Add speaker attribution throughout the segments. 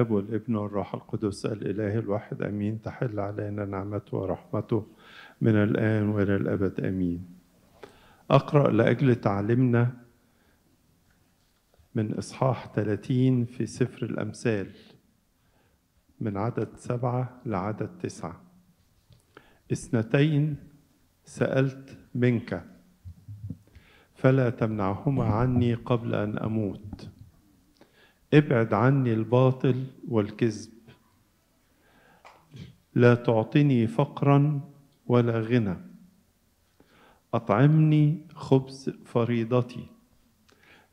Speaker 1: الآب والابن والروح القدس الإله الواحد أمين تحل علينا نعمته ورحمته من الآن وإلى الأبد أمين أقرأ لأجل تعلمنا من إصحاح 30 في سفر الأمثال من عدد سبعة لعدد تسعة اثنتين سألت منك فلا تمنعهما عني قبل أن أموت ابعد عني الباطل والكذب لا تعطني فقرا ولا غنى اطعمني خبز فريضتي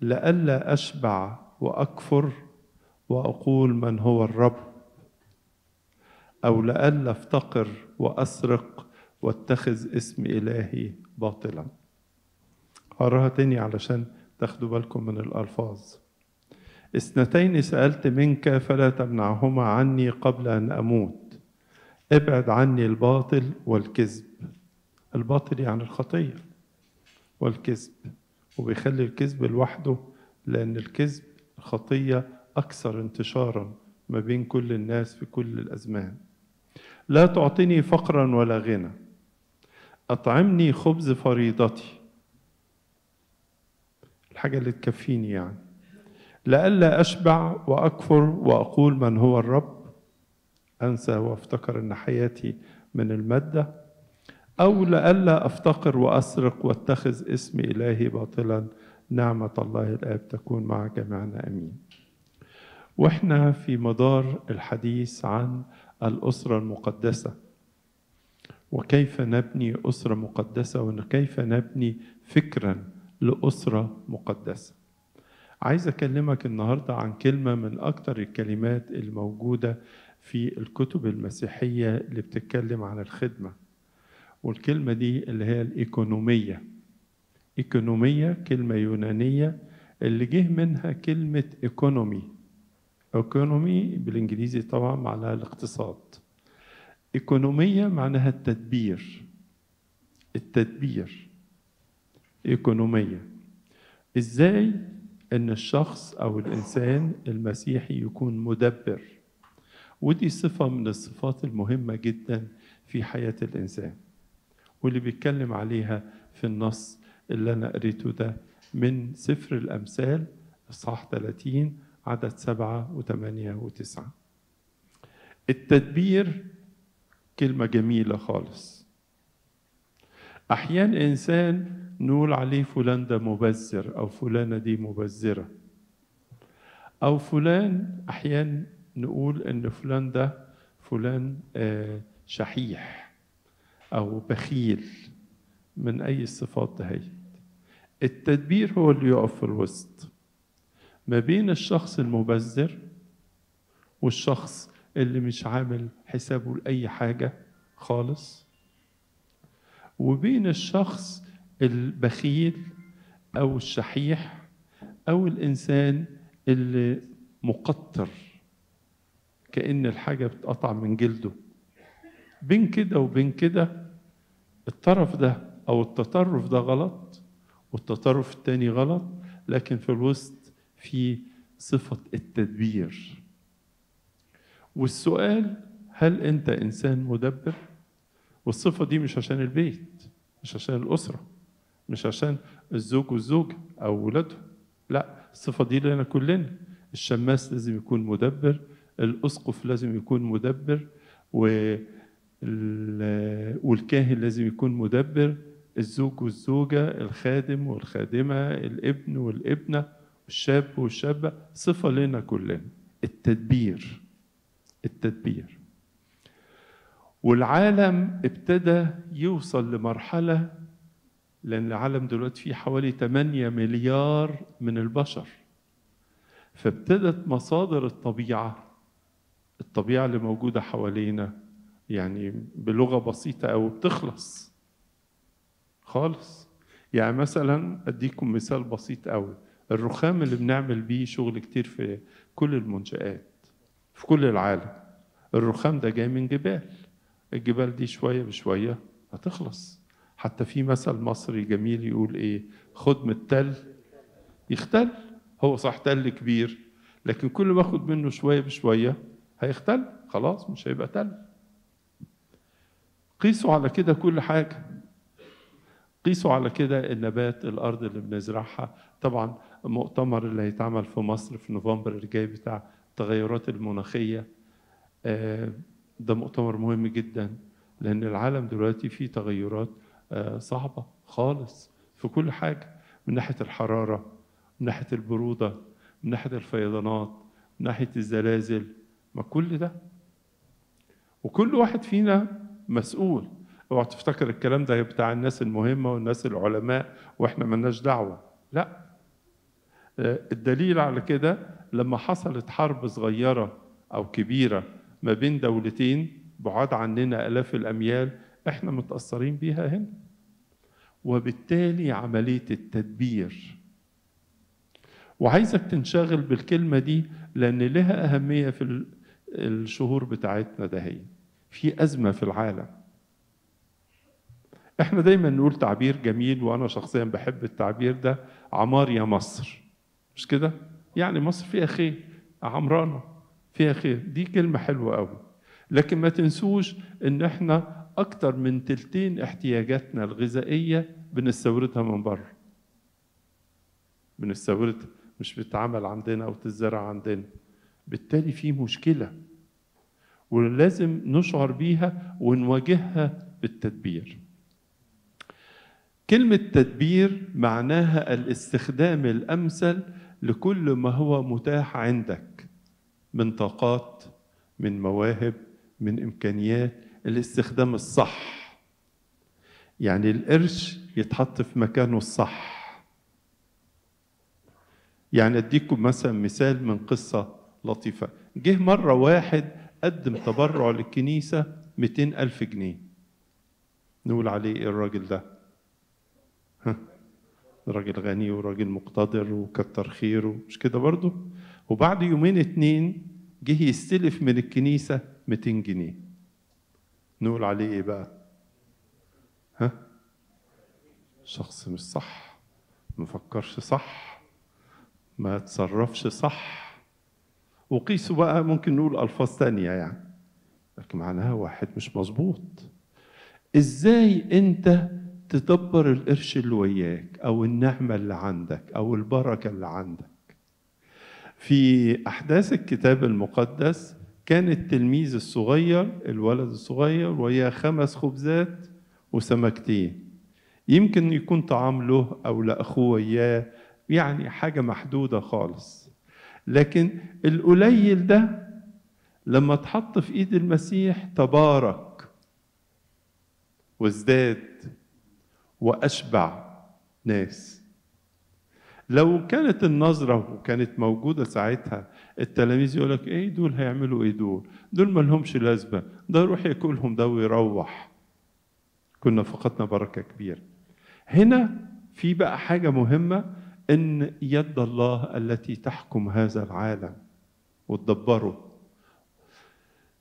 Speaker 1: لئلا اشبع واكفر واقول من هو الرب او لئلا افتقر واسرق واتخذ اسم الهي باطلا اقراها تاني علشان تاخدوا بالكم من الالفاظ اثنتين سألت منك فلا تمنعهما عني قبل أن أموت ابعد عني الباطل والكذب الباطل يعني الخطية والكذب وبيخلي الكذب لوحده لأن الكذب خطية أكثر انتشارا ما بين كل الناس في كل الأزمان لا تعطني فقرا ولا غنى أطعمني خبز فريضتي الحاجة اللي تكفيني يعني لئلا أشبع وأكفر وأقول من هو الرب أنسى وأفتكر أن حياتي من المادة أو لئلا أفتقر وأسرق واتخذ اسم إلهي باطلا نعمة الله الآب تكون مع جميعنا أمين وإحنا في مدار الحديث عن الأسرة المقدسة وكيف نبني أسرة مقدسة وكيف نبني فكرا لأسرة مقدسة عايز أكلمك النهاردة عن كلمة من أكتر الكلمات الموجودة في الكتب المسيحية اللي بتتكلم عن الخدمة والكلمة دي اللي هي الإيكونومية إيكونومية كلمة يونانية اللي جه منها كلمة إيكونومي إيكونومي بالإنجليزي طبعا معناها الاقتصاد إيكونومية معناها التدبير التدبير إيكونومية إزاي ان الشخص او الانسان المسيحي يكون مدبر ودي صفه من الصفات المهمه جدا في حياه الانسان واللي بيتكلم عليها في النص اللي انا قريته ده من سفر الامثال اصحاح 30 عدد 7 و8 و9 التدبير كلمه جميله خالص احيان انسان نقول عليه فلان ده مبذر أو فلانة دي مبذرة أو فلان أحيانا نقول إن فلان ده فلان آه، شحيح أو بخيل من أي الصفات هي التدبير هو اللي يقف في الوسط ما بين الشخص المبذر والشخص اللي مش عامل حسابه لأي حاجة خالص وبين الشخص البخيل أو الشحيح أو الإنسان اللي مقطر كأن الحاجة بتقطع من جلده بين كده وبين كده الطرف ده أو التطرف ده غلط والتطرف التاني غلط لكن في الوسط في صفة التدبير والسؤال هل أنت إنسان مدبر؟ والصفة دي مش عشان البيت مش عشان الأسرة مش عشان الزوج والزوج او ولاده لا الصفه دي لنا كلنا الشماس لازم يكون مدبر الاسقف لازم يكون مدبر و والكاهن لازم يكون مدبر الزوج والزوجة الخادم والخادمة الابن والابنة الشاب والشابة صفة لنا كلنا التدبير التدبير والعالم ابتدى يوصل لمرحلة لأن العالم دلوقتي فيه حوالي 8 مليار من البشر فابتدت مصادر الطبيعة الطبيعة اللي موجودة حوالينا يعني بلغة بسيطة أو بتخلص خالص يعني مثلا أديكم مثال بسيط أوي الرخام اللي بنعمل بيه شغل كتير في كل المنشآت في كل العالم الرخام ده جاي من جبال الجبال دي شوية بشوية هتخلص حتى في مثل مصري جميل يقول ايه خد من التل يختل هو صح تل كبير لكن كل ما اخد منه شويه بشويه هيختل خلاص مش هيبقى تل قيسوا على كده كل حاجه قيسوا على كده النبات الارض اللي بنزرعها طبعا المؤتمر اللي هيتعمل في مصر في نوفمبر اللي جاي بتاع التغيرات المناخيه آه، ده مؤتمر مهم جدا لان العالم دلوقتي فيه تغيرات آه، صعبه خالص في كل حاجه من ناحيه الحراره من ناحيه البروده من ناحيه الفيضانات من ناحيه الزلازل ما كل ده وكل واحد فينا مسؤول اوعى تفتكر الكلام ده بتاع الناس المهمه والناس العلماء واحنا مالناش دعوه لا آه، الدليل على كده لما حصلت حرب صغيره او كبيره ما بين دولتين بعاد عننا الاف الاميال احنا متاثرين بيها هنا وبالتالي عمليه التدبير وعايزك تنشغل بالكلمه دي لان لها اهميه في الشهور بتاعتنا ده هي في ازمه في العالم احنا دايما نقول تعبير جميل وانا شخصيا بحب التعبير ده عمار يا مصر مش كده يعني مصر فيها خير عمرانه فيها خير دي كلمه حلوه قوي لكن ما تنسوش ان احنا أكثر من تلتين احتياجاتنا الغذائية بنستوردها من بره بنستوردها مش بتتعمل عندنا أو تتزرع عندنا بالتالي في مشكلة ولازم نشعر بيها ونواجهها بالتدبير كلمة تدبير معناها الاستخدام الأمثل لكل ما هو متاح عندك من طاقات من مواهب من إمكانيات الاستخدام الصح يعني القرش يتحط في مكانه الصح يعني اديكم مثلا مثال من قصه لطيفه جه مره واحد قدم تبرع للكنيسه 200 ألف جنيه نقول عليه ايه الراجل ده راجل غني وراجل مقتدر وكتر خيره مش كده برضه وبعد يومين اتنين جه يستلف من الكنيسه 200 جنيه نقول عليه ايه بقى ها شخص مش صح مفكرش صح ما تصرفش صح وقيسوا بقى ممكن نقول الفاظ تانية يعني لكن معناها واحد مش مظبوط ازاي انت تدبر القرش اللي وياك او النعمه اللي عندك او البركه اللي عندك في احداث الكتاب المقدس كان التلميذ الصغير الولد الصغير وياه خمس خبزات وسمكتين يمكن يكون طعام له أو لأخوه إياه يعني حاجة محدودة خالص لكن القليل ده لما اتحط في ايد المسيح تبارك وازداد واشبع ناس لو كانت النظرة وكانت موجودة ساعتها التلاميذ يقول لك ايه دول هيعملوا ايه دول دول ما لهمش لازمه ده يروح ياكلهم ده ويروح كنا فقدنا بركه كبيره هنا في بقى حاجه مهمه ان يد الله التي تحكم هذا العالم وتدبره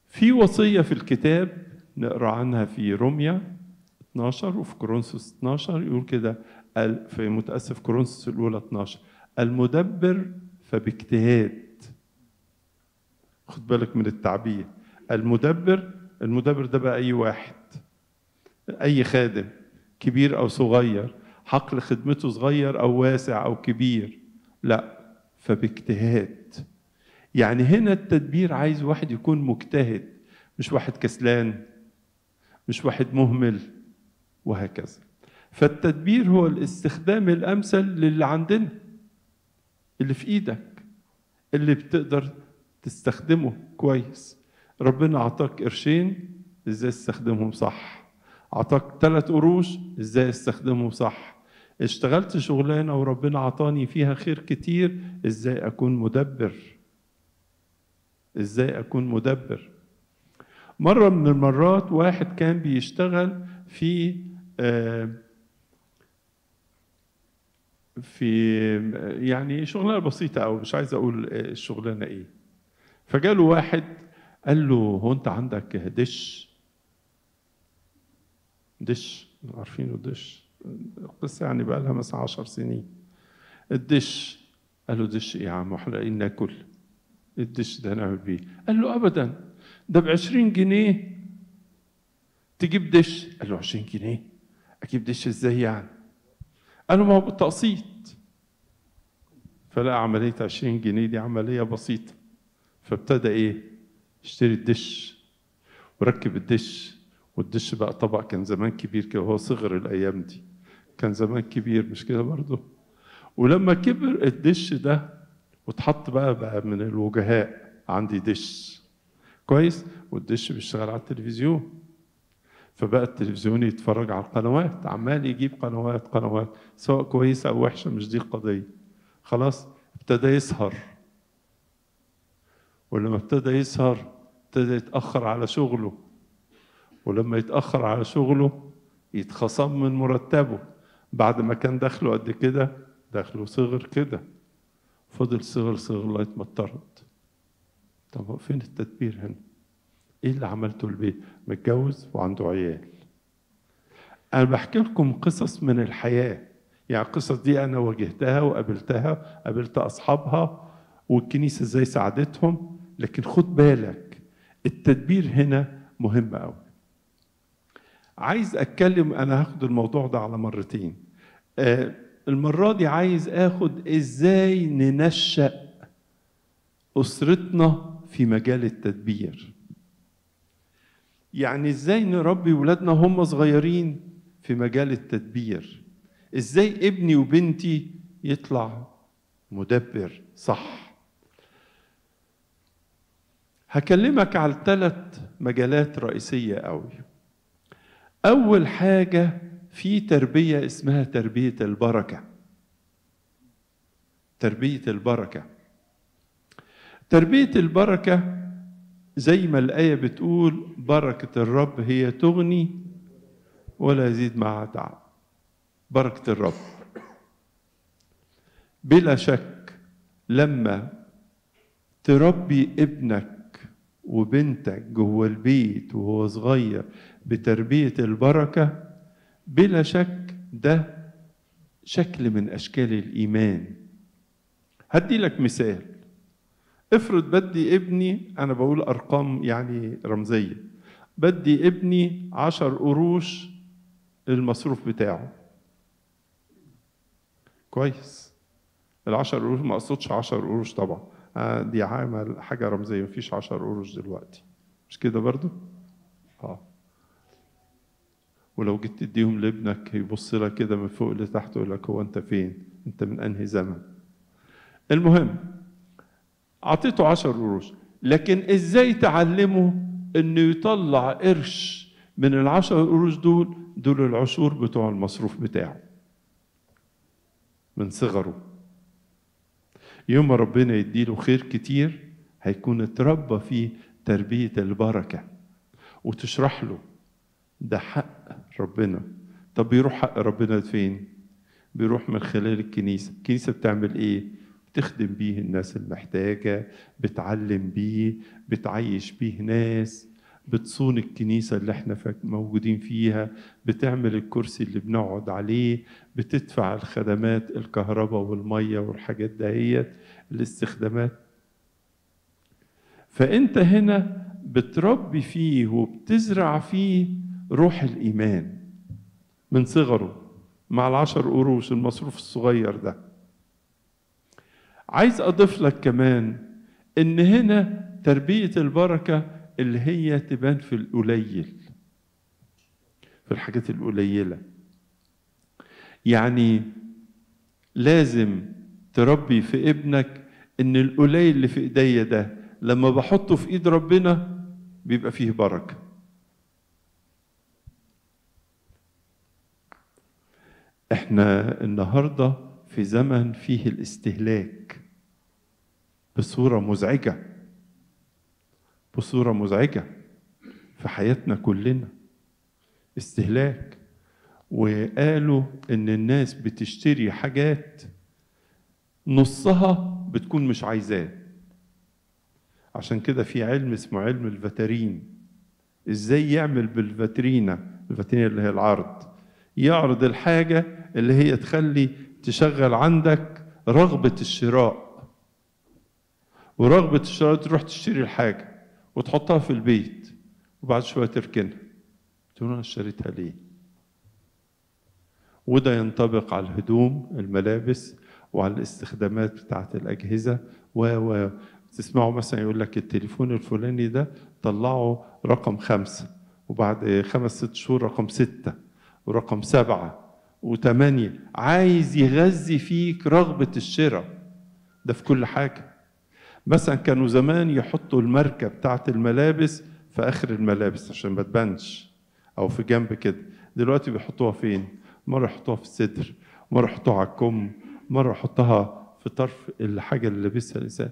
Speaker 1: في وصيه في الكتاب نقرا عنها في روميا 12 وفي كورنثوس 12 يقول كده في متاسف كورنثوس الاولى 12 المدبر فباجتهاد خد بالك من التعبير المدبر المدبر ده بقى أي واحد أي خادم كبير أو صغير حقل خدمته صغير أو واسع أو كبير لا فباجتهاد يعني هنا التدبير عايز واحد يكون مجتهد مش واحد كسلان مش واحد مهمل وهكذا فالتدبير هو الاستخدام الامثل للي عندنا اللي في ايدك اللي بتقدر تستخدمه كويس ربنا عطاك قرشين ازاي تستخدمهم صح عطاك ثلاث قروش ازاي استخدمهم صح اشتغلت شغلانه وربنا عطاني فيها خير كتير ازاي اكون مدبر ازاي اكون مدبر مره من المرات واحد كان بيشتغل في آه في يعني شغلانه بسيطه او مش عايز اقول آه، الشغلانه ايه فجاله واحد قال له هو انت عندك دش دش عارفينه دش القصه يعني بقى لها مثلا 10 سنين الدش قال له دش ايه يا عم احنا لاقيين ناكل الدش ده نعمل بيه قال له ابدا ده ب 20 جنيه تجيب دش قال له 20 جنيه اجيب دش ازاي يعني قال له ما هو بالتقسيط فلا عملية 20 جنيه دي عملية بسيطة فابتدى ايه يشتري الدش وركب الدش والدش بقى طبع كان زمان كبير كده وهو صغر الايام دي كان زمان كبير مش كده برضه ولما كبر الدش ده واتحط بقى بقى من الوجهاء عندي دش كويس والدش بيشتغل على التلفزيون فبقى التلفزيون يتفرج على القنوات عمال يجيب قنوات قنوات سواء كويسه او وحشه مش دي القضيه خلاص ابتدى يسهر ولما ابتدى يسهر ابتدى يتأخر على شغله ولما يتأخر على شغله يتخصم من مرتبه بعد ما كان دخله قد كده دخله صغر كده فضل صغر صغر لغاية ما اضطرد طب فين التدبير هنا؟ ايه اللي عملته البيت؟ متجوز وعنده عيال انا بحكي لكم قصص من الحياه يعني القصص دي انا واجهتها وقابلتها قابلت اصحابها والكنيسه ازاي ساعدتهم لكن خد بالك التدبير هنا مهم قوي عايز اتكلم انا هاخد الموضوع ده على مرتين آه، المره دي عايز اخد ازاي ننشأ اسرتنا في مجال التدبير يعني ازاي نربي ولادنا هم صغيرين في مجال التدبير ازاي ابني وبنتي يطلع مدبر صح هكلمك على ثلاث مجالات رئيسية قوي أول حاجة في تربية اسمها تربية البركة تربية البركة تربية البركة زي ما الآية بتقول بركة الرب هي تغني ولا يزيد معها تعب بركة الرب بلا شك لما تربي ابنك وبنتك جوه البيت وهو صغير بتربية البركة بلا شك ده شكل من أشكال الإيمان هدي لك مثال افرض بدي ابني أنا بقول أرقام يعني رمزية بدي ابني عشر قروش المصروف بتاعه كويس العشر قروش ما أقصدش عشر قروش طبعا آه، دي عامل حاجة رمزية مفيش 10 قروش دلوقتي مش كده برضو؟ اه ولو جيت تديهم لابنك يبص لك كده من فوق لتحت ويقول لك هو انت فين؟ انت من انهي زمن؟ المهم اعطيته 10 قروش لكن ازاي تعلمه انه يطلع قرش من العشر قروش دول دول العشور بتوع المصروف بتاعه من صغره يوم ربنا يديله خير كتير هيكون اتربى فيه تربية البركة وتشرح له ده حق ربنا طب بيروح حق ربنا فين؟ بيروح من خلال الكنيسة الكنيسة بتعمل ايه؟ بتخدم بيه الناس المحتاجة بتعلم بيه بتعيش بيه ناس بتصون الكنيسة اللي احنا موجودين فيها بتعمل الكرسي اللي بنقعد عليه بتدفع الخدمات الكهرباء والمية والحاجات دهيت الاستخدامات فأنت هنا بتربي فيه وبتزرع فيه روح الإيمان من صغره مع العشر قروش المصروف الصغير ده عايز أضيف لك كمان إن هنا تربية البركة اللي هي تبان في القليل في الحاجات القليلة يعني لازم تربي في ابنك ان القليل اللي في ايديا ده لما بحطه في ايد ربنا بيبقى فيه بركه احنا النهارده في زمن فيه الاستهلاك بصوره مزعجه بصورة مزعجة في حياتنا كلنا استهلاك وقالوا إن الناس بتشتري حاجات نصها بتكون مش عايزاه عشان كده في علم اسمه علم الفاترين ازاي يعمل بالفاترينا الفاترينا اللي هي العرض يعرض الحاجة اللي هي تخلي تشغل عندك رغبة الشراء ورغبة الشراء تروح تشتري الحاجة وتحطها في البيت وبعد شويه تركنها تقول انا اشتريتها ليه وده ينطبق على الهدوم الملابس وعلى الاستخدامات بتاعه الاجهزه و و تسمعوا مثلا يقول لك التليفون الفلاني ده طلعه رقم خمسة وبعد خمس ست شهور رقم ستة ورقم سبعة وثمانية عايز يغذي فيك رغبة الشراء ده في كل حاجة مثلا كانوا زمان يحطوا الماركه بتاعت الملابس في اخر الملابس عشان ما تبانش او في جنب كده دلوقتي بيحطوها فين مره يحطوها في الصدر مره يحطوها على الكم مره يحطها في طرف الحاجه اللي لابسها الانسان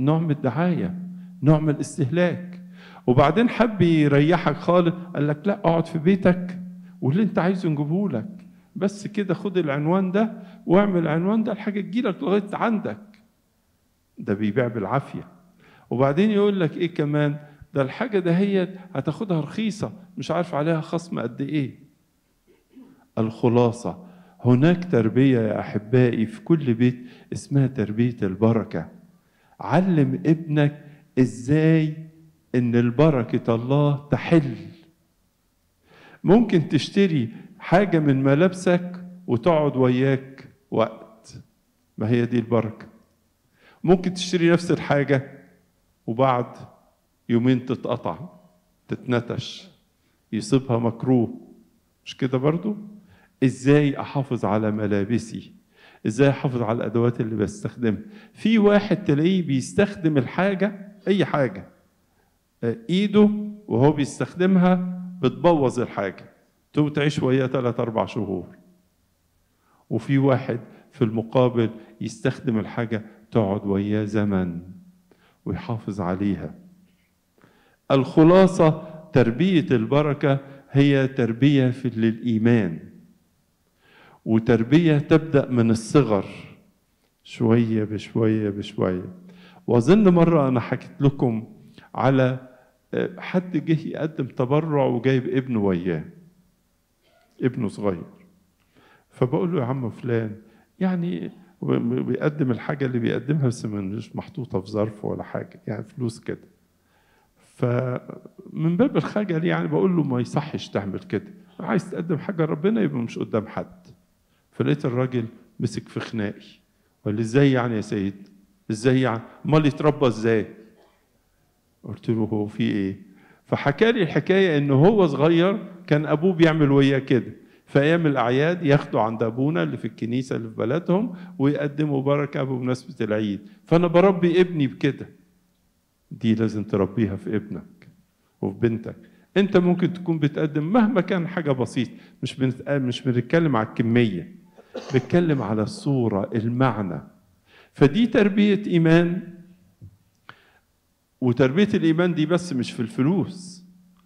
Speaker 1: نوع من الدعايه نوع من الاستهلاك وبعدين حب يريحك خالص قال لك لا اقعد في بيتك واللي انت عايزه نجيبه لك بس كده خد العنوان ده واعمل العنوان ده الحاجه تجيلك لغايه عندك ده بيبيع بالعافية وبعدين يقول لك إيه كمان ده الحاجة ده هي هتاخدها رخيصة مش عارف عليها خصم قد إيه الخلاصة هناك تربية يا أحبائي في كل بيت اسمها تربية البركة علم ابنك إزاي إن البركة الله تحل ممكن تشتري حاجة من ملابسك وتقعد وياك وقت ما هي دي البركة ممكن تشتري نفس الحاجة وبعد يومين تتقطع تتنتش يصيبها مكروه مش كده برضو ازاي احافظ على ملابسي ازاي احافظ على الادوات اللي بستخدمها في واحد تلاقيه بيستخدم الحاجة اي حاجة آه، ايده وهو بيستخدمها بتبوظ الحاجة تقوم تعيش وياه ثلاث أربع شهور وفي واحد في المقابل يستخدم الحاجة تقعد وياه زمن ويحافظ عليها الخلاصة تربية البركة هي تربية في للإيمان وتربية تبدأ من الصغر شوية بشوية بشوية وأظن مرة أنا حكيت لكم على آه، حد جه يقدم تبرع وجايب ابنه وياه ابنه صغير فبقول له يا عم فلان يعني وبيقدم الحاجه اللي بيقدمها بس مش محطوطه في ظرف ولا حاجه يعني فلوس كده فمن باب الخجل يعني بقول له ما يصحش تعمل كده عايز تقدم حاجه لربنا يبقى مش قدام حد فلقيت الراجل مسك في خناقي قال لي ازاي يعني يا سيد ازاي يعني امال يتربى ازاي قلت له هو في ايه فحكى لي الحكايه ان هو صغير كان ابوه بيعمل وياه كده في ايام الاعياد ياخدوا عند ابونا اللي في الكنيسه اللي في بلدهم ويقدموا بركه بمناسبه العيد فانا بربي ابني بكده دي لازم تربيها في ابنك وفي بنتك انت ممكن تكون بتقدم مهما كان حاجه بسيطه مش مش بنتكلم على الكميه بنتكلم على الصوره المعنى فدي تربيه ايمان وتربيه الايمان دي بس مش في الفلوس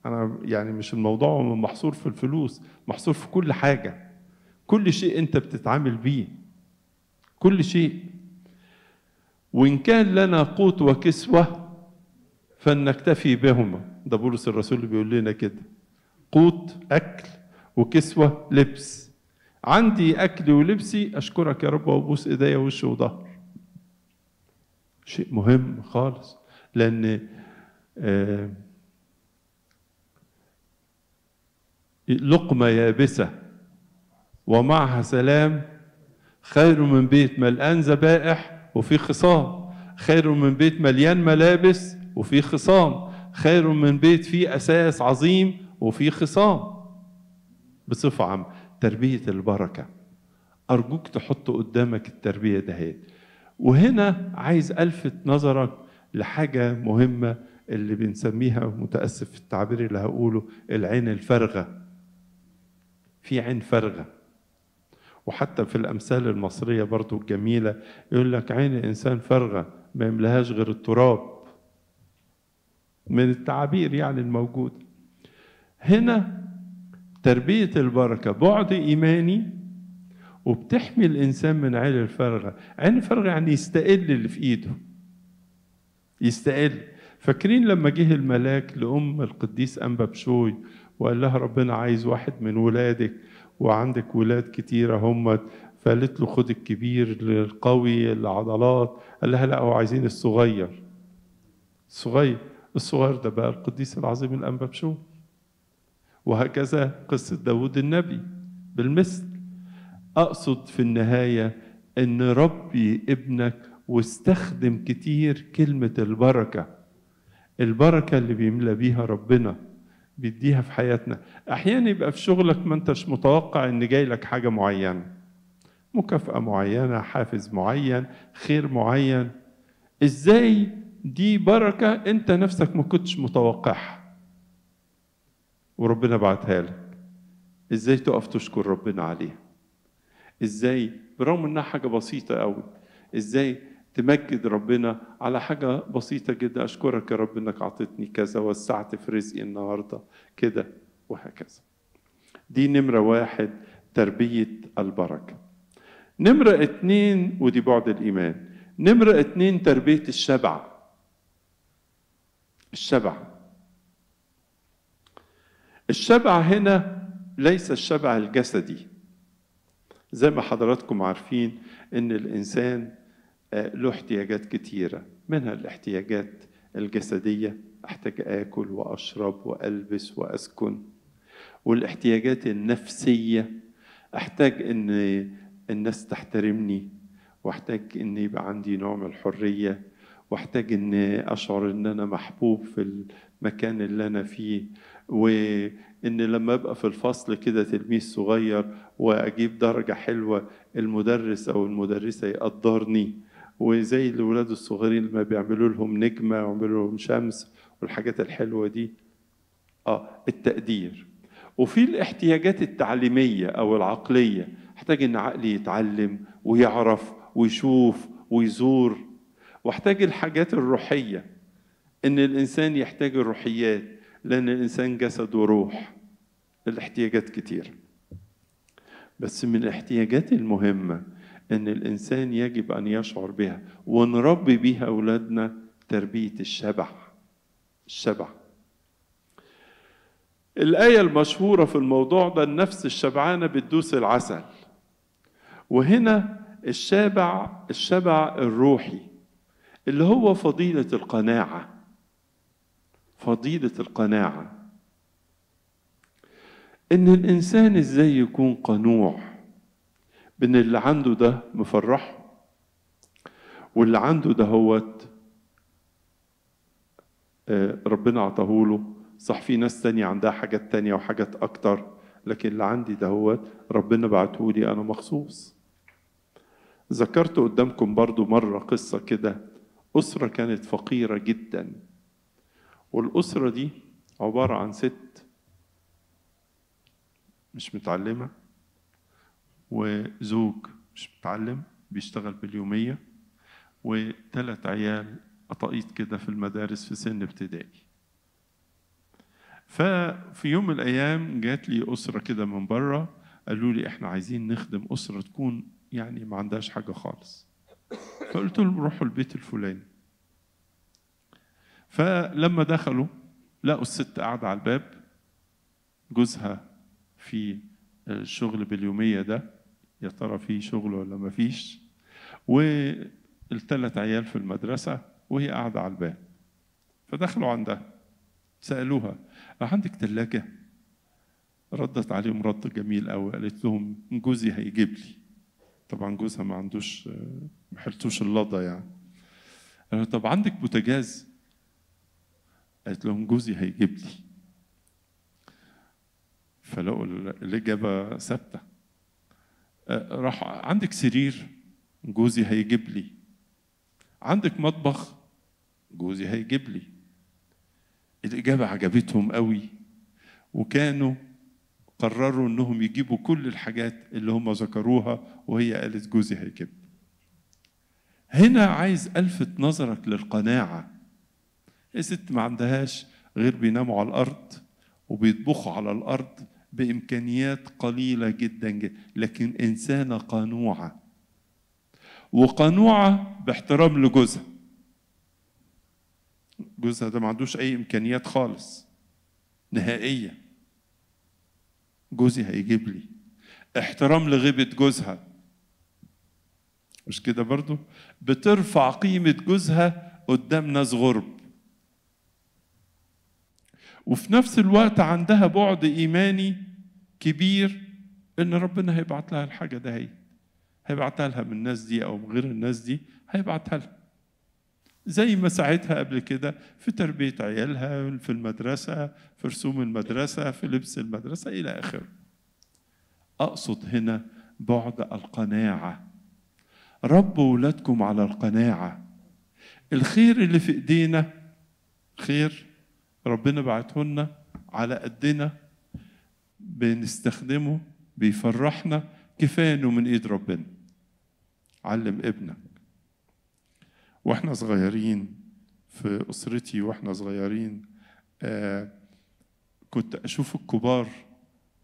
Speaker 1: انا يعني مش الموضوع محصور في الفلوس محصور في كل حاجه كل شيء انت بتتعامل بيه كل شيء وان كان لنا قوت وكسوه فلنكتفي بهما ده بولس الرسول اللي بيقول لنا كده قوت اكل وكسوه لبس عندي اكلي ولبسي اشكرك يا رب وابوس ايديا ووشي وظهر شيء مهم خالص لان آه لقمة يابسة ومعها سلام خير من بيت ملقان ذبائح وفي خصام خير من بيت مليان ملابس وفي خصام خير من بيت فيه أساس عظيم وفي خصام بصفة عامة تربية البركة أرجوك تحط قدامك التربية دهيت وهنا عايز ألفت نظرك لحاجة مهمة اللي بنسميها متأسف في التعبير اللي هقوله العين الفارغة في عين فارغه وحتى في الامثال المصريه برضو الجميله يقول لك عين الانسان فارغه ما يملهاش غير التراب من التعابير يعني الموجوده هنا تربيه البركه بعد ايماني وبتحمي الانسان من عين الفارغه عين الفارغه يعني يستقل اللي في ايده يستقل فاكرين لما جه الملاك لام القديس انبا بشوي وقال لها ربنا عايز واحد من ولادك وعندك ولاد كتيرة هم فقالت له خد الكبير القوي العضلات قال لها لا هو عايزين الصغير الصغير الصغير ده بقى القديس العظيم الأنبابشوم وهكذا قصة داود النبي بالمثل أقصد في النهاية أن ربي ابنك واستخدم كتير كلمة البركة البركة اللي بيملى بيها ربنا بيديها في حياتنا احيانا يبقى في شغلك ما انتش متوقع ان جاي لك حاجه معينه مكافاه معينه حافز معين خير معين ازاي دي بركه انت نفسك ما كنتش متوقعها وربنا بعتها لك ازاي تقف تشكر ربنا عليها ازاي برغم انها حاجه بسيطه قوي ازاي تمجد ربنا على حاجة بسيطة جدا أشكرك يا رب إنك أعطيتني كذا وسعت في رزقي النهاردة كده وهكذا دي نمرة واحد تربية البركة نمرة اتنين ودي بعد الإيمان نمرة اتنين تربية الشبع الشبع الشبع هنا ليس الشبع الجسدي زي ما حضراتكم عارفين ان الانسان له آه، احتياجات كتيرة منها الاحتياجات الجسدية أحتاج آكل وأشرب وألبس وأسكن والاحتياجات النفسية أحتاج إن الناس تحترمني وأحتاج إن يبقى عندي نوع من الحرية وأحتاج إن أشعر إن أنا محبوب في المكان اللي أنا فيه وإن لما أبقى في الفصل كده تلميذ صغير وأجيب درجة حلوة المدرس أو المدرسة يقدرني وزي الولاد الصغيرين لما بيعملوا لهم نجمه ويعملوا لهم شمس والحاجات الحلوه دي اه التقدير وفي الاحتياجات التعليميه او العقليه احتاج ان عقلي يتعلم ويعرف ويشوف ويزور واحتاج الحاجات الروحيه ان الانسان يحتاج الروحيات لان الانسان جسد وروح الاحتياجات كتير بس من الاحتياجات المهمه ان الانسان يجب ان يشعر بها ونربي بيها اولادنا تربيه الشبع الشبع الايه المشهوره في الموضوع ده النفس الشبعانه بتدوس العسل وهنا الشابع الشبع الروحي اللي هو فضيله القناعه فضيله القناعه ان الانسان ازاي يكون قنوع بان اللي عنده ده مفرح واللي عنده دهوت آه، ربنا له صح في ناس تانية عندها حاجات تانية وحاجات أكتر لكن اللي عندي دهوت ربنا بعتهولي أنا مخصوص ذكرت قدامكم برضو مرة قصة كده أسرة كانت فقيرة جدا والأسرة دي عبارة عن ست مش متعلمة وزوج مش بتعلم بيشتغل باليومية وثلاث عيال قطاقيط كده في المدارس في سن ابتدائي ففي يوم من الأيام جات لي أسرة كده من بره قالوا لي إحنا عايزين نخدم أسرة تكون يعني ما عندهاش حاجة خالص فقلت لهم روحوا البيت الفلاني فلما دخلوا لقوا الست قاعدة على الباب جوزها في الشغل باليومية ده يا ترى في شغل ولا ما فيش والثلاث عيال في المدرسة وهي قاعدة على الباب فدخلوا عندها سألوها عندك ثلاجة؟ ردت عليهم رد جميل قوي قالت لهم جوزي هيجيب لي طبعا جوزها ما عندوش ما حلتوش اللضة يعني قالوا طب عندك بوتجاز؟ قالت لهم جوزي هيجيب لي فلقوا الإجابة ثابتة آه، راح عندك سرير جوزي هيجيب لي عندك مطبخ جوزي هيجيب لي الإجابة عجبتهم قوي وكانوا قرروا انهم يجيبوا كل الحاجات اللي هم ذكروها وهي قالت جوزي هيجيب هنا عايز الفت نظرك للقناعه الست ما عندهاش غير بيناموا على الارض وبيطبخوا على الارض بامكانيات قليله جدا جدا لكن انسانه قنوعه وقنوعه باحترام لجوزها جوزها ده ما عندوش اي امكانيات خالص نهائيه جوزي هيجيب لي احترام لغيبه جوزها مش كده برضو بترفع قيمه جوزها قدام ناس غرب وفي نفس الوقت عندها بعد ايماني كبير ان ربنا هيبعت لها الحاجه ده هي هيبعتها لها من الناس دي او من غير الناس دي هيبعتها لها زي ما ساعدها قبل كده في تربيه عيالها في المدرسه في رسوم المدرسه في لبس المدرسه الى اخره اقصد هنا بعد القناعه ربوا ولادكم على القناعه الخير اللي في ايدينا خير ربنا بعته لنا على قدنا بنستخدمه بيفرحنا كفايه انه من ايد ربنا علم ابنك واحنا صغيرين في اسرتي واحنا صغيرين آه كنت اشوف الكبار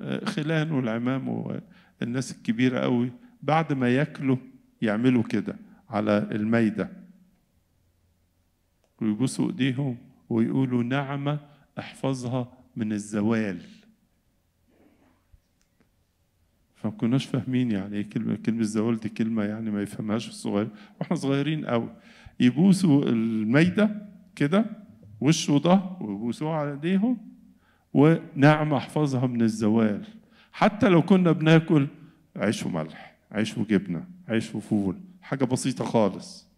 Speaker 1: آه خلان والعمام والناس الكبيره قوي بعد ما ياكلوا يعملوا كده على المايده ويبوسوا ايديهم ويقولوا نعمة احفظها من الزوال فما كناش فاهمين يعني ايه كلمة كلمة زوال دي كلمة يعني ما يفهمهاش الصغير واحنا صغيرين قوي يبوسوا الميدة كده وش وده ويبوسوه على ايديهم ونعمة احفظها من الزوال حتى لو كنا بناكل عيش وملح عيش وجبنة عيش وفول حاجة بسيطة خالص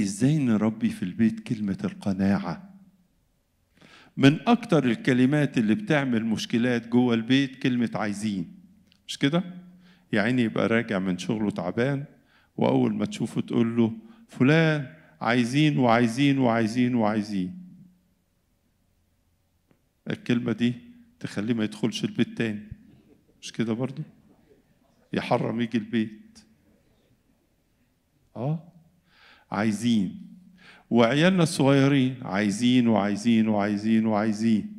Speaker 1: ازاي نربي في البيت كلمه القناعه من اكتر الكلمات اللي بتعمل مشكلات جوه البيت كلمه عايزين مش كده يا عيني يبقى راجع من شغله تعبان واول ما تشوفه تقول له فلان عايزين وعايزين وعايزين وعايزين الكلمه دي تخليه ما يدخلش البيت تاني مش كده برضه يحرم يجي البيت اه عايزين وعيالنا الصغيرين عايزين وعايزين وعايزين وعايزين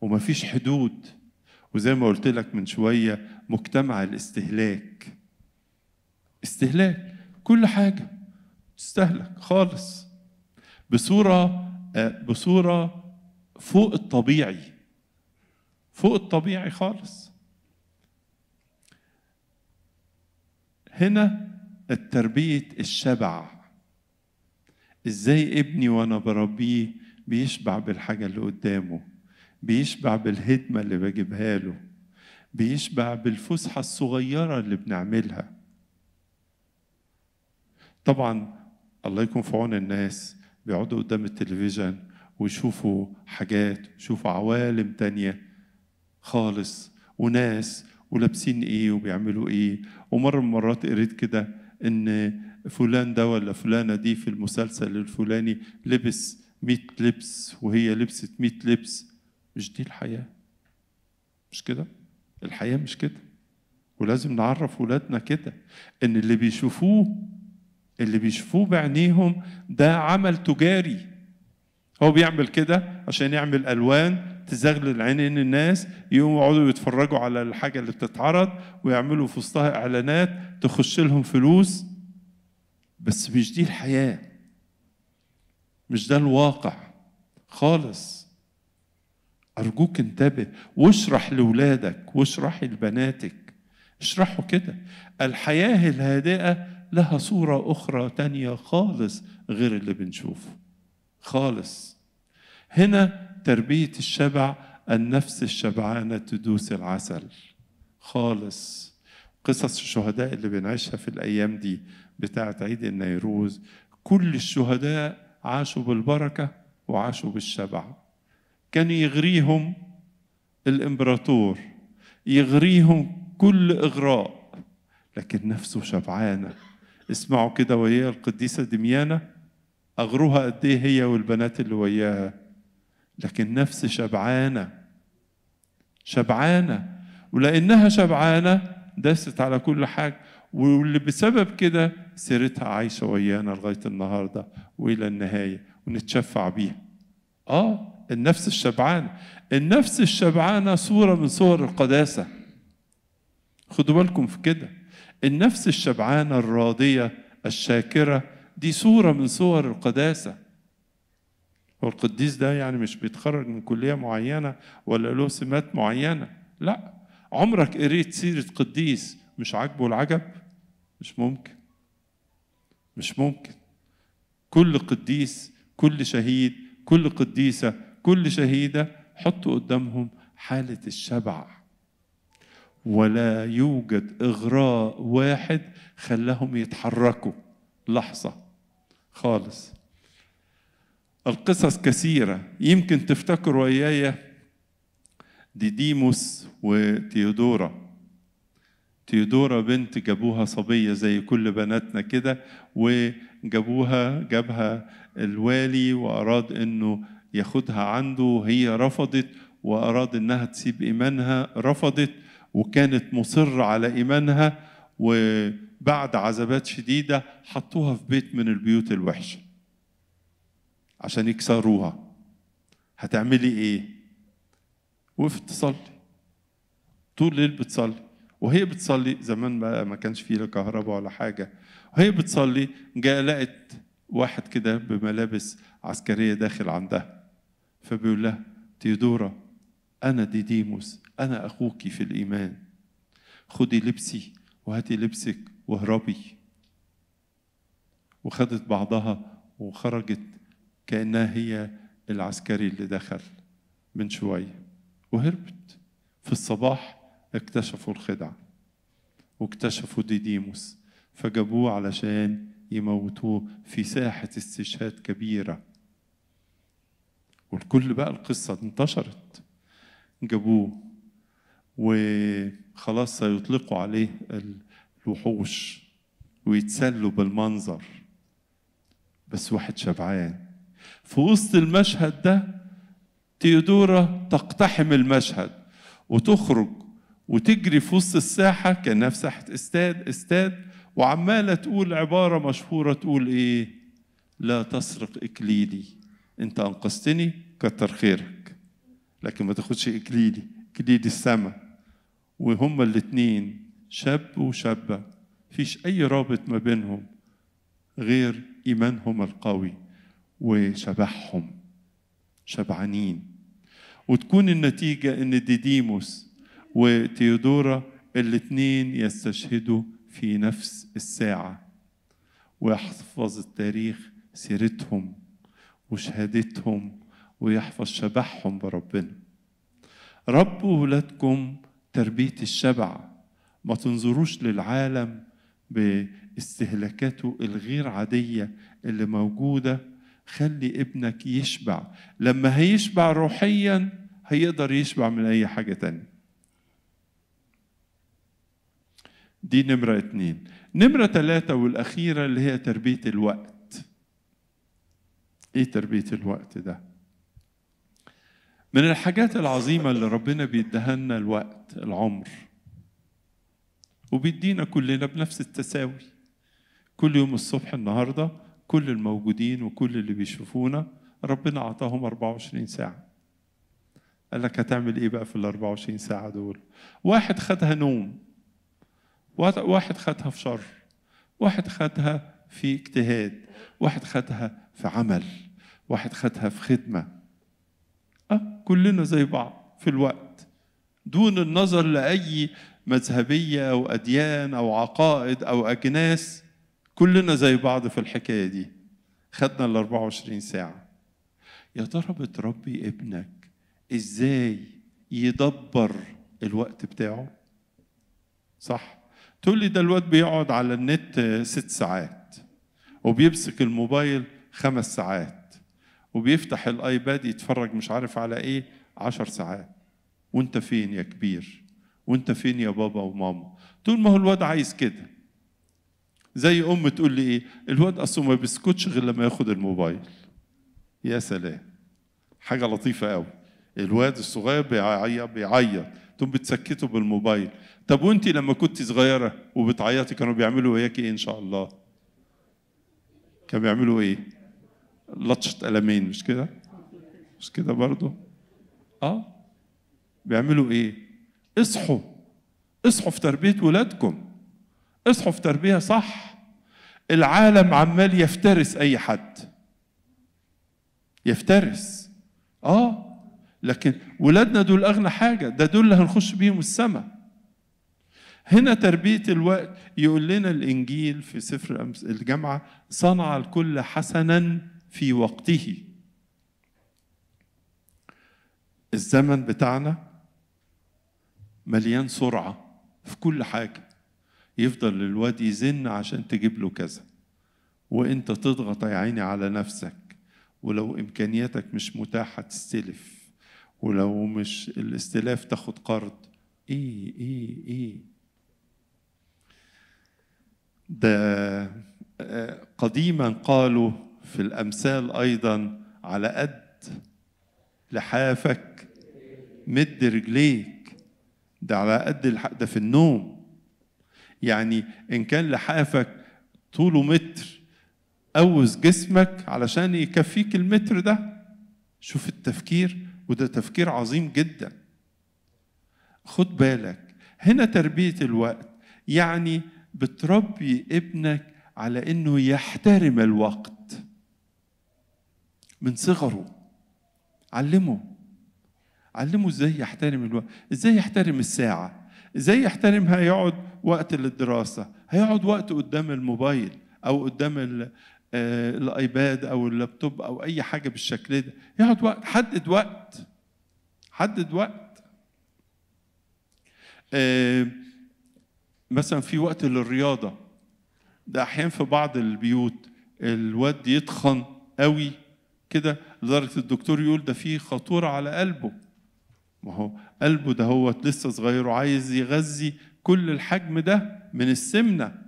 Speaker 1: ومفيش حدود وزي ما قلت لك من شوية مجتمع الاستهلاك استهلاك كل حاجة تستهلك خالص بصورة آه، بصورة فوق الطبيعي فوق الطبيعي خالص هنا التربية الشبع ازاي ابني وانا بربيه بيشبع بالحاجه اللي قدامه بيشبع بالهدمه اللي بجيبها له بيشبع بالفسحه الصغيره اللي بنعملها طبعا الله يكون في عون الناس بيقعدوا قدام التلفزيون ويشوفوا حاجات يشوفوا عوالم تانية خالص وناس ولابسين ايه وبيعملوا ايه ومرة من المرات قريت كده ان فلان ده ولا فلانه دي في المسلسل الفلاني لبس 100 لبس وهي لبست 100 لبس مش دي الحياه مش كده الحياه مش كده ولازم نعرف ولادنا كده ان اللي بيشوفوه اللي بيشوفوه بعينيهم ده عمل تجاري هو بيعمل كده عشان يعمل الوان تزغلل عينين الناس يقوموا يقعدوا يتفرجوا على الحاجة اللي بتتعرض ويعملوا في وسطها إعلانات تخش لهم فلوس بس مش دي الحياة مش ده الواقع خالص أرجوك انتبه واشرح لولادك واشرحي لبناتك اشرحوا كده الحياة الهادئة لها صورة أخرى تانية خالص غير اللي بنشوفه خالص هنا تربية الشبع النفس الشبعانة تدوس العسل خالص قصص الشهداء اللي بنعيشها في الأيام دي بتاعة عيد النيروز كل الشهداء عاشوا بالبركة وعاشوا بالشبع كان يغريهم الإمبراطور يغريهم كل إغراء لكن نفسه شبعانة اسمعوا كده وياها القديسة دميانة أغروها قد إيه هي والبنات اللي وياها لكن نفس شبعانة شبعانة ولأنها شبعانة دست على كل حاجة واللي بسبب كده سيرتها عايشه ويانا لغايه النهارده والى النهايه ونتشفع بيها. اه النفس الشبعانه، النفس الشبعانه صوره من صور القداسه. خدوا بالكم في كده. النفس الشبعانه الراضيه الشاكره دي صوره من صور القداسه. هو القديس ده يعني مش بيتخرج من كليه معينه ولا له سمات معينه، لا عمرك قريت سيره قديس مش عاجبه العجب مش ممكن مش ممكن كل قديس كل شهيد كل قديسة كل شهيدة حطوا قدامهم حالة الشبع ولا يوجد إغراء واحد خلاهم يتحركوا لحظة خالص القصص كثيرة يمكن تفتكروا إيايا ديديموس وتيودورا تيودورا بنت جابوها صبية زي كل بناتنا كده وجابوها جابها الوالي وأراد إنه ياخدها عنده وهي رفضت وأراد إنها تسيب إيمانها رفضت وكانت مصرة على إيمانها وبعد عذابات شديدة حطوها في بيت من البيوت الوحشة عشان يكسروها هتعملي إيه؟ وقفت تصلي طول الليل بتصلي وهي بتصلي زمان بقى ما كانش فيه لا كهرباء ولا حاجه وهي بتصلي جاء لقت واحد كده بملابس عسكريه داخل عندها فبيقول لها تيودورا انا ديديموس انا اخوك في الايمان خدي لبسي وهاتي لبسك واهربي وخدت بعضها وخرجت كانها هي العسكري اللي دخل من شويه وهربت في الصباح اكتشفوا الخدعة واكتشفوا ديديموس فجابوه علشان يموتوه في ساحة استشهاد كبيرة والكل بقى القصة انتشرت جابوه وخلاص سيطلقوا عليه الوحوش ويتسلوا بالمنظر بس واحد شبعان في وسط المشهد ده تيودورا تقتحم المشهد وتخرج وتجري في وسط الساحة كأنها في ساحة استاد استاد وعمالة تقول عبارة مشهورة تقول إيه؟ لا تسرق إكليلي أنت أنقذتني كتر خيرك لكن ما تاخدش إكليلي إكليلي السما وهما الاتنين شاب وشابة فيش أي رابط ما بينهم غير إيمانهم القوي وشبعهم شبعانين وتكون النتيجة إن ديديموس وتيودورا الاثنين يستشهدوا في نفس الساعة ويحفظ التاريخ سيرتهم وشهادتهم ويحفظ شبحهم بربنا ربوا ولادكم تربية الشبع ما تنظروش للعالم باستهلاكاته الغير عادية اللي موجودة خلي ابنك يشبع لما هيشبع روحيا هيقدر يشبع من أي حاجة تانية دي نمرة اتنين نمرة تلاتة والأخيرة اللي هي تربية الوقت إيه تربية الوقت ده؟ من الحاجات العظيمة اللي ربنا بيديها لنا الوقت العمر وبيدينا كلنا بنفس التساوي كل يوم الصبح النهارده كل الموجودين وكل اللي بيشوفونا ربنا أعطاهم 24 ساعة قال لك هتعمل ايه بقى في ال 24 ساعة دول؟ واحد خدها نوم واحد خدها في شر واحد خدها في اجتهاد واحد خدها في عمل واحد خدها في خدمة أه كلنا زي بعض في الوقت دون النظر لأي مذهبية أو أديان أو عقائد أو أجناس كلنا زي بعض في الحكاية دي خدنا ال 24 ساعة يا ترى بتربي ابنك إزاي يدبر الوقت بتاعه صح تقول لي ده الواد بيقعد على النت ست ساعات وبيمسك الموبايل خمس ساعات وبيفتح الايباد يتفرج مش عارف على ايه عشر ساعات وانت فين يا كبير وانت فين يا بابا وماما طول ما هو الواد عايز كده زي ام تقول لي ايه الواد اصله ما بيسكتش غير لما ياخد الموبايل يا سلام حاجه لطيفه قوي الواد الصغير بيعيط بيعيط تقوم بتسكته بالموبايل طب وانت لما كنت صغيره وبتعيطي كانوا بيعملوا وياك ايه ان شاء الله كانوا بيعملوا ايه لطشه قلمين مش كده مش كده برضه اه بيعملوا ايه اصحوا اصحوا في تربيه ولادكم اصحوا في تربيه صح العالم عمال يفترس اي حد يفترس اه لكن ولادنا دول أغلى حاجة ده دول اللي هنخش بيهم السماء هنا تربية الوقت يقول لنا الإنجيل في سفر الجامعة صنع الكل حسنا في وقته الزمن بتاعنا مليان سرعة في كل حاجة يفضل للواد يزن عشان تجيب له كذا وانت تضغط يا عيني على نفسك ولو امكانياتك مش متاحه تستلف ولو مش الاستلاف تاخد قرض ايه ايه ايه ده آه، قديما قالوا في الامثال ايضا على قد لحافك مد رجليك ده على قد ده في النوم يعني ان كان لحافك طوله متر اوز جسمك علشان يكفيك المتر ده شوف التفكير وده تفكير عظيم جدا خد بالك هنا تربية الوقت يعني بتربي ابنك على انه يحترم الوقت من صغره علمه علمه ازاي يحترم الوقت ازاي يحترم الساعة ازاي يحترم هيقعد وقت للدراسة هيقعد وقت قدام الموبايل او قدام آه، الايباد او اللابتوب او اي حاجه بالشكل ده يقعد وقت حدد وقت حدد وقت آه، مثلا في وقت للرياضه ده احيانا في بعض البيوت الواد يتخن قوي كده لدرجه الدكتور يقول ده فيه خطوره على قلبه ما هو قلبه ده هو لسه صغير وعايز يغذي كل الحجم ده من السمنه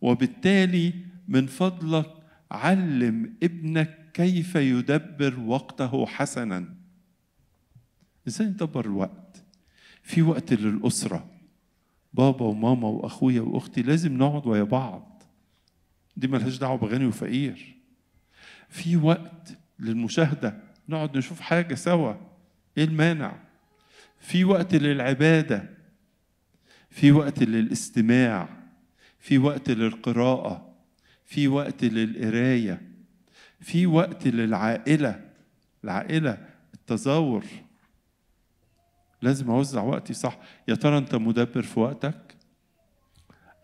Speaker 1: وبالتالي من فضلك علم ابنك كيف يدبر وقته حسنا ازاي ندبر الوقت في وقت للاسره بابا وماما واخويا واختي لازم نقعد ويا بعض دي ملهاش دعوه بغني وفقير في وقت للمشاهده نقعد نشوف حاجه سوا ايه المانع في وقت للعباده في وقت للاستماع في وقت للقراءه في وقت للقرايه في وقت للعائله العائله التزاور لازم اوزع وقتي صح يا ترى انت مدبر في وقتك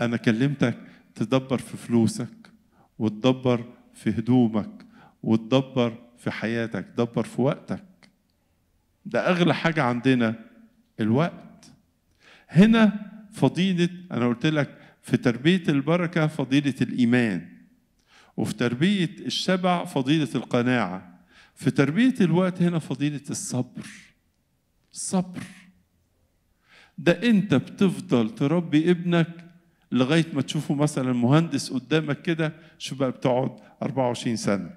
Speaker 1: انا كلمتك تدبر في فلوسك وتدبر في هدومك وتدبر في حياتك دبر في وقتك ده اغلى حاجه عندنا الوقت هنا فضيله انا قلت لك في تربيه البركه فضيله الايمان وفي تربية الشبع فضيلة القناعة في تربية الوقت هنا فضيلة الصبر الصبر ده انت بتفضل تربي ابنك لغاية ما تشوفه مثلا مهندس قدامك كده شو بقى بتقعد 24 سنة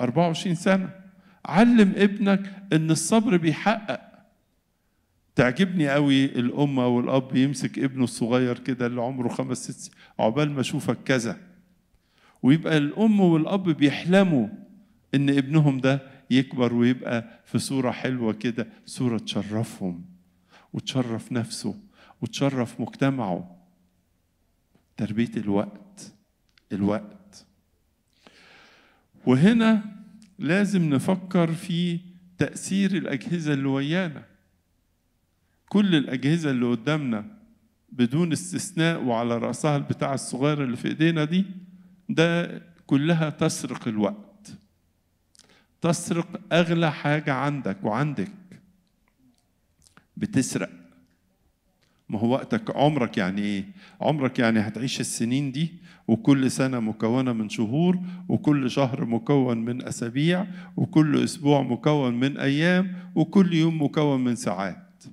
Speaker 1: 24 سنة علم ابنك ان الصبر بيحقق تعجبني قوي الأم أو الأب يمسك ابنه الصغير كده اللي عمره خمس ست عقبال ما أشوفك كذا ويبقى الام والاب بيحلموا ان ابنهم ده يكبر ويبقى في صوره حلوه كده صوره تشرفهم وتشرف نفسه وتشرف مجتمعه تربيه الوقت الوقت وهنا لازم نفكر في تاثير الاجهزه اللي ويانا كل الاجهزه اللي قدامنا بدون استثناء وعلى راسها البتاع الصغير اللي في ايدينا دي ده كلها تسرق الوقت تسرق أغلى حاجة عندك وعندك بتسرق ما هو وقتك عمرك يعني ايه عمرك يعني هتعيش السنين دي وكل سنه مكونه من شهور وكل شهر مكون من اسابيع وكل اسبوع مكون من ايام وكل يوم مكون من ساعات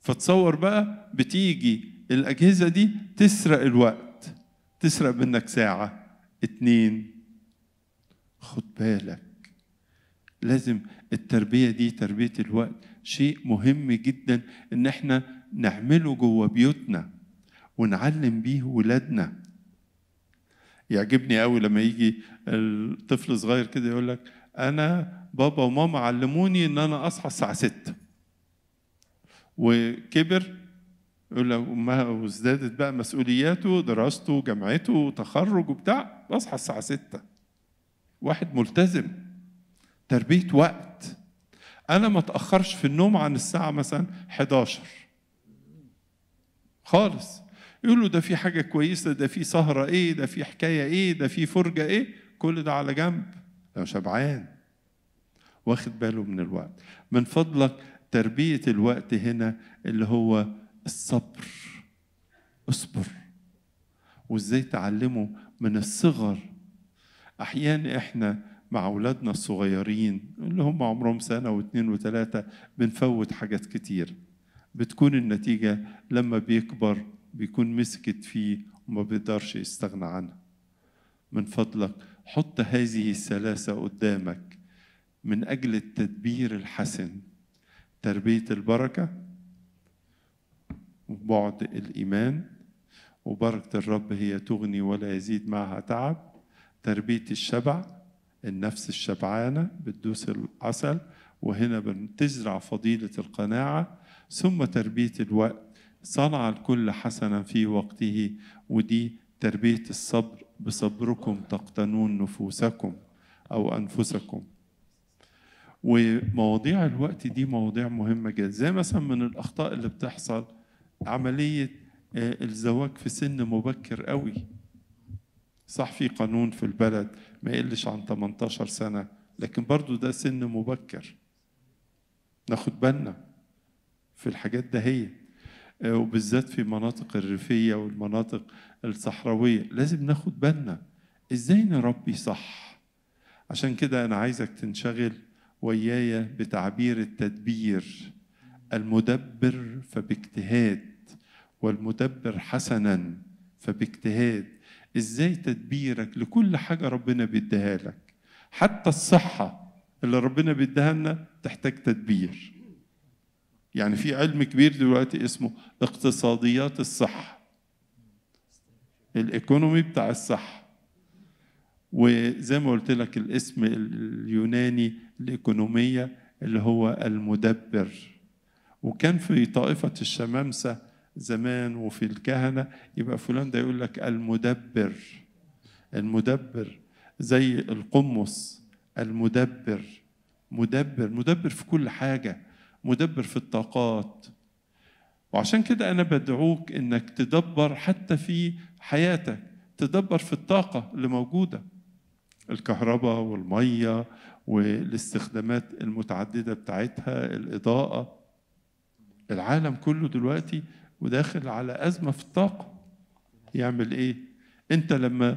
Speaker 1: فتصور بقى بتيجي الاجهزه دي تسرق الوقت تسرق منك ساعة اتنين خد بالك لازم التربية دي تربية الوقت شيء مهم جدا ان احنا نعمله جوه بيوتنا ونعلم بيه ولادنا يعجبني قوي لما يجي الطفل صغير كده يقول لك انا بابا وماما علموني ان انا اصحى الساعه 6 وكبر يقول امها وازدادت بقى مسؤولياته دراسته جامعته تخرج وبتاع بصحى الساعه 6 واحد ملتزم تربيه وقت انا ما اتاخرش في النوم عن الساعه مثلا 11 خالص يقول له ده في حاجه كويسه ده في سهره ايه ده في حكايه ايه ده في فرجه ايه كل ده على جنب لو شبعان واخد باله من الوقت من فضلك تربيه الوقت هنا اللي هو الصبر اصبر وازاي تعلمه من الصغر احيانا احنا مع اولادنا الصغيرين اللي هم عمرهم سنه واثنين وثلاثه بنفوت حاجات كتير بتكون النتيجه لما بيكبر بيكون مسكت فيه وما بيقدرش يستغنى عنها من فضلك حط هذه الثلاثه قدامك من اجل التدبير الحسن تربيه البركه بعد الإيمان وبركة الرب هي تغني ولا يزيد معها تعب تربية الشبع النفس الشبعانة بتدوس العسل وهنا بتزرع فضيلة القناعة ثم تربية الوقت صنع الكل حسنا في وقته ودي تربية الصبر بصبركم تقتنون نفوسكم أو أنفسكم ومواضيع الوقت دي مواضيع مهمة جدا زي مثلا من الأخطاء اللي بتحصل عملية آه، الزواج في سن مبكر قوي صح في قانون في البلد ما يقلش عن 18 سنة لكن برضو ده سن مبكر ناخد بالنا في الحاجات دهيت آه، وبالذات في مناطق الريفية والمناطق الصحراوية لازم ناخد بالنا ازاي نربي صح عشان كده انا عايزك تنشغل ويايا بتعبير التدبير المدبر فباجتهاد والمدبر حسنا فباجتهاد ازاي تدبيرك لكل حاجه ربنا بيديها لك حتى الصحه اللي ربنا بيديها لنا تحتاج تدبير يعني في علم كبير دلوقتي اسمه اقتصاديات الصحه الايكونومي بتاع الصحه وزي ما قلت لك الاسم اليوناني الايكونوميه اللي هو المدبر وكان في طائفه الشمامسه زمان وفي الكهنة يبقى فلان ده يقول لك المدبر المدبر زي القمص المدبر مدبر مدبر في كل حاجة مدبر في الطاقات وعشان كده أنا بدعوك إنك تدبر حتى في حياتك تدبر في الطاقة اللي موجودة الكهرباء والمية والاستخدامات المتعددة بتاعتها الإضاءة العالم كله دلوقتي وداخل على أزمة في الطاقة يعمل إيه؟ أنت لما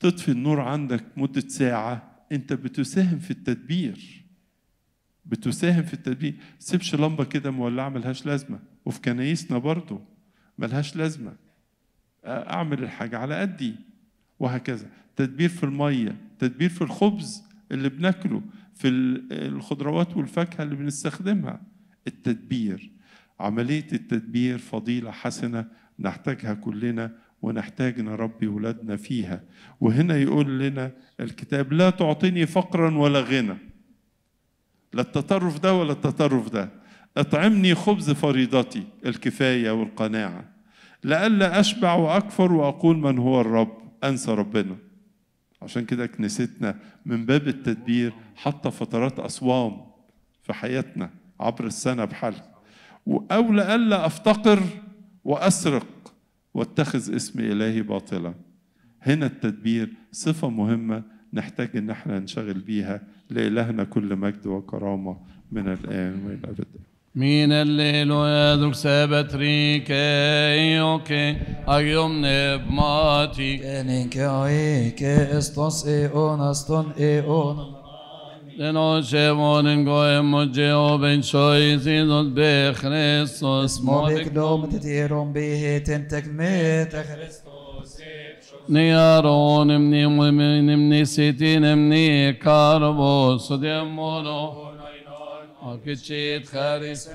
Speaker 1: تطفي النور عندك مدة ساعة أنت بتساهم في التدبير بتساهم في التدبير سيبش لمبة كده مولعة ملهاش لازمة وفي كنايسنا برضو ملهاش لازمة أعمل الحاجة على قدي وهكذا تدبير في المية تدبير في الخبز اللي بناكله في الخضروات والفاكهة اللي بنستخدمها التدبير عملية التدبير فضيلة حسنة نحتاجها كلنا ونحتاج نربي ولادنا فيها وهنا يقول لنا الكتاب لا تعطيني فقرا ولا غنى لا التطرف ده ولا التطرف ده اطعمني خبز فريضتي الكفاية والقناعة لئلا أشبع وأكفر وأقول من هو الرب أنسى ربنا عشان كده كنيستنا من باب التدبير حتى فترات أصوام في حياتنا عبر السنة بحالها أو لألا أفتقر وأسرق واتخذ اسم إلهي باطلا هنا التدبير صفة مهمة نحتاج ان احنا نشغل بيها لإلهنا كل مجد وكرامة من الآن وإلى أبد
Speaker 2: من الليل يا سبت ريكي اوكي ايوم نبماتي كنين عيك كي استوس اي اون استون اي اون Di noce morgen mot Jehoven soi sidot be Christus. Smolik dom tetirum biheten tekmete Christus. Niaron imni mumin imni sitin imni karbo sodem moro. أكتشيت خارس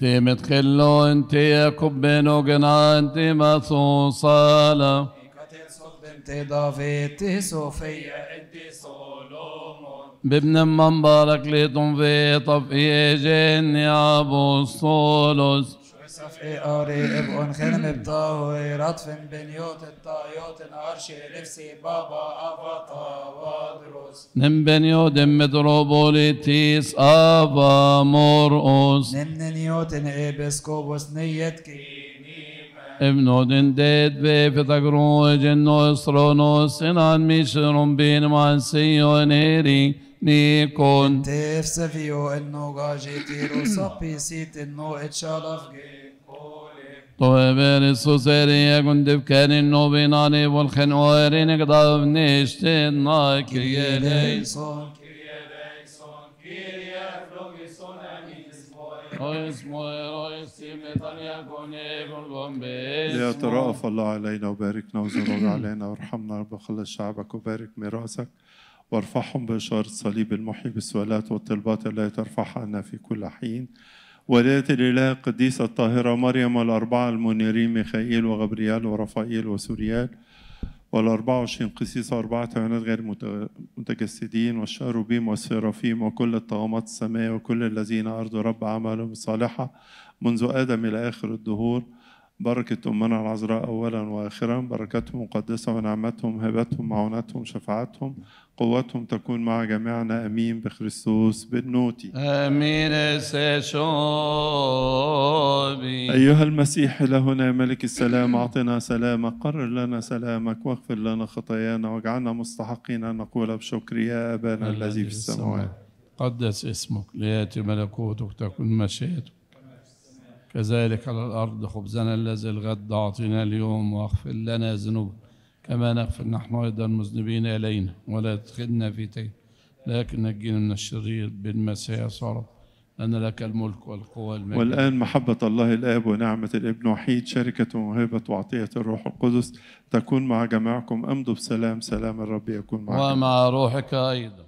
Speaker 2: تيمت خلو انت يا كبين وقنا انت مثوصاله إضافة صوفية إدي صولومون بابن في لطنفي جن يا أبو الصولوس صفحي قاري ابقن خدم بطاوي رطف بنيوت الطايوت العرش لبسي بابا ابا وادروس نم بنيوت متروبوليتيس أبا مرقص نم نيوت إبسكوبوس نيتكي ابن دندد بفتقرو جنو سرونو سنان مشرم بين مانسيو نيري نيكون تيف سفيو انو غاجي تيرو سبي سيت انو اتشالف طوبر سوسري كنت بكان النوبيناني والخنواري نقضى بنشتنا كي ليسون يا رئيس
Speaker 1: الله علينا وباركنا وزرور علينا وارحمنا رب خلص شعبك وبارك ميراثك وارفعهم بإشارة صليب المحيي بالسؤالات والطلبات التي ترفعها لنا في كل حين ولاية الإله القديسة الطاهرة مريم والأربعة المنيرين ميخائيل وغبريال ورفائيل وسوريال وال24 قسيس أربعة عينات غير متجسدين والشاروبيم والسرافيم وكل الطغمات السماء وكل الذين أرض رب عملهم صالحة منذ آدم إلى آخر الدهور بركة أمنا العذراء أولا وآخرا بركتهم مقدسة ونعمتهم هبتهم معونتهم شفاعتهم قوتهم تكون مع جميعنا أمين بخريستوس بالنوتي
Speaker 2: أمين سيشوبي. أيها المسيح
Speaker 1: لهنا ملك السلام أعطنا سلامك قرر لنا سلامك واغفر لنا خطايانا واجعلنا مستحقين أن نقول بشكر يا أبانا الذي في السماوات
Speaker 2: قدس اسمك ليأتي ملكوتك تكون مشيئتك كذلك على الأرض خبزنا الذي الغد أعطينا اليوم واغفر لنا ذنوبنا كما نغفر نحن أيضا مذنبين إلينا ولا تدخلنا في تيه لكن نجينا من الشرير بالمسيح صارت أن لك الملك والقوة والمجد والآن
Speaker 1: محبة الله الآب ونعمة الابن وحيد شركة وموهبة وعطية الروح القدس تكون مع جميعكم أمضوا بسلام سلام
Speaker 2: الرب يكون معكم ومع روحك أيضا